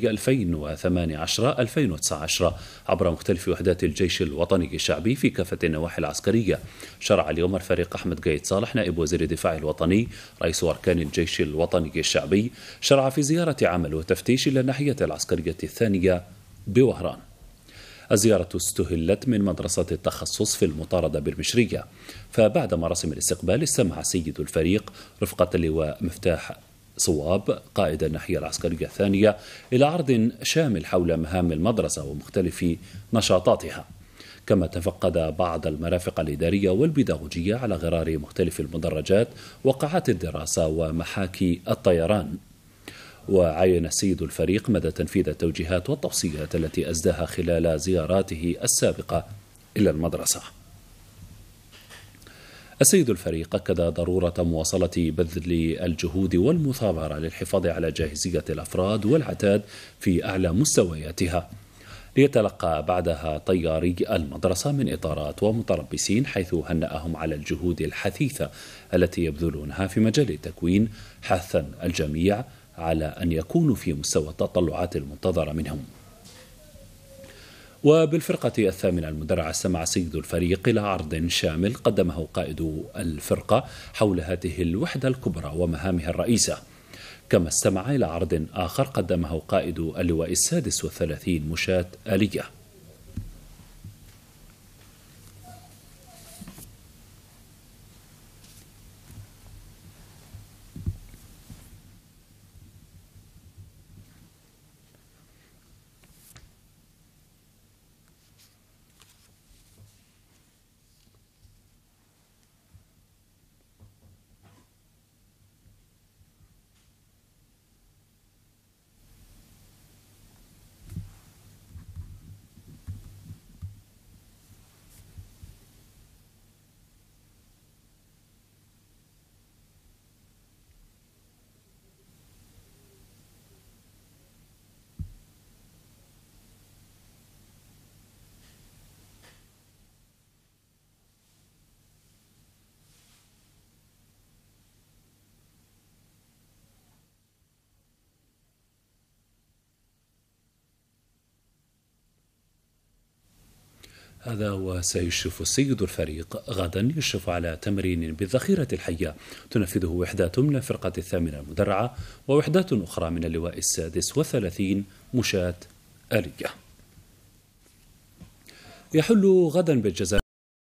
2018 2019 عبر مختلف وحدات الجيش الوطني الشعبي في كافة النواحي العسكرية شرع اليوم الفريق أحمد قايد صالح نائب وزير الدفاع الوطني رئيس أركان الجيش الوطني الشعبي شرع في زيارة عمل وتفتيش إلى الناحية العسكرية الثانية بوهران الزيارة استهلت من مدرسة التخصص في المطاردة بالمشرية فبعد مراسم الاستقبال استمع سيد الفريق رفقة اللواء مفتاح صواب قائد الناحية العسكرية الثانية إلى عرض شامل حول مهام المدرسة ومختلف نشاطاتها كما تفقد بعض المرافق الإدارية والبيداغوجية على غرار مختلف المدرجات وقاعات الدراسة ومحاكي الطيران وعين السيد الفريق مدى تنفيذ التوجيهات والتوصيات التي أسداها خلال زياراته السابقة إلى المدرسة السيد الفريق أكد ضرورة مواصلة بذل الجهود والمثابرة للحفاظ على جاهزية الأفراد والعتاد في أعلى مستوياتها ليتلقى بعدها طياري المدرسة من إطارات ومتربصين حيث هنأهم على الجهود الحثيثة التي يبذلونها في مجال التكوين حثا الجميع على أن يكونوا في مستوى التطلعات المنتظرة منهم وبالفرقة الثامنة المدرعة استمع سيد الفريق إلى عرض شامل قدمه قائد الفرقة حول هذه الوحدة الكبرى ومهامها الرئيسة كما استمع إلى عرض آخر قدمه قائد اللواء السادس والثلاثين مشاة آلية هذا وسيشرف السيد الفريق غدا يشرف على تمرين بالذخيرة الحية تنفذه وحدات من الفرقة الثامنة المدرعة ووحدات أخرى من اللواء السادس وثلاثين مشاة آلية يحل غدا بالجزائر